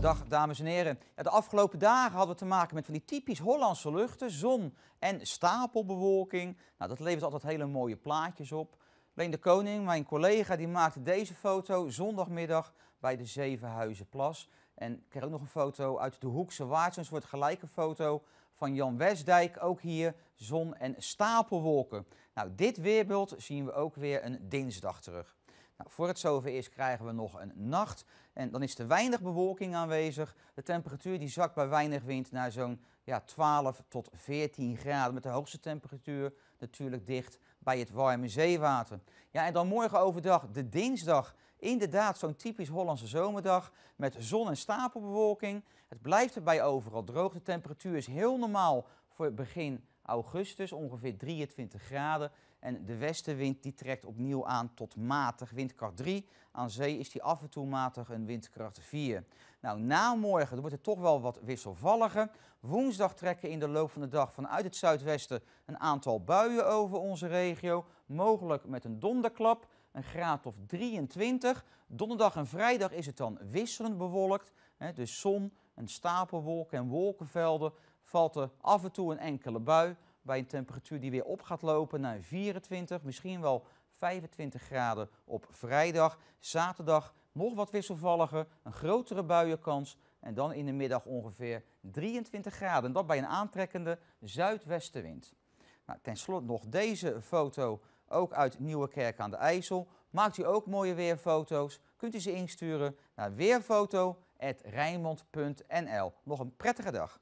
Dag dames en heren. de afgelopen dagen hadden we te maken met van die typisch Hollandse luchten, zon en stapelbewolking. Nou, dat levert altijd hele mooie plaatjes op. Leen de Koning, mijn collega, die maakte deze foto zondagmiddag bij de Zevenhuizenplas. En ik kreeg ook nog een foto uit de Hoekse Waard, een soort gelijke foto van Jan Westdijk. Ook hier zon en stapelwolken. Nou, dit weerbeeld zien we ook weer een dinsdag terug. Nou, voor het zover is krijgen we nog een nacht en dan is er weinig bewolking aanwezig. De temperatuur die zakt bij weinig wind naar zo'n ja, 12 tot 14 graden met de hoogste temperatuur natuurlijk dicht bij het warme zeewater. Ja, en dan morgen overdag, de dinsdag, inderdaad zo'n typisch Hollandse zomerdag met zon en stapelbewolking. Het blijft erbij overal droog. De temperatuur is heel normaal voor het begin augustus ongeveer 23 graden. En de westenwind die trekt opnieuw aan tot matig windkracht 3. Aan zee is die af en toe matig een windkracht 4. Nou, na morgen wordt het toch wel wat wisselvalliger. Woensdag trekken in de loop van de dag vanuit het zuidwesten een aantal buien over onze regio. Mogelijk met een donderklap een graad of 23. Donderdag en vrijdag is het dan wisselend bewolkt. Hè, dus zon, een stapelwolken en wolkenvelden valt er af en toe een enkele bui bij een temperatuur die weer op gaat lopen naar 24, misschien wel 25 graden op vrijdag. Zaterdag nog wat wisselvalliger, een grotere buienkans en dan in de middag ongeveer 23 graden. En dat bij een aantrekkende zuidwestenwind. Nou, Ten slotte nog deze foto, ook uit Nieuwekerk aan de IJssel. Maakt u ook mooie weerfoto's? Kunt u ze insturen naar weerfoto rijnmond.nl. Nog een prettige dag.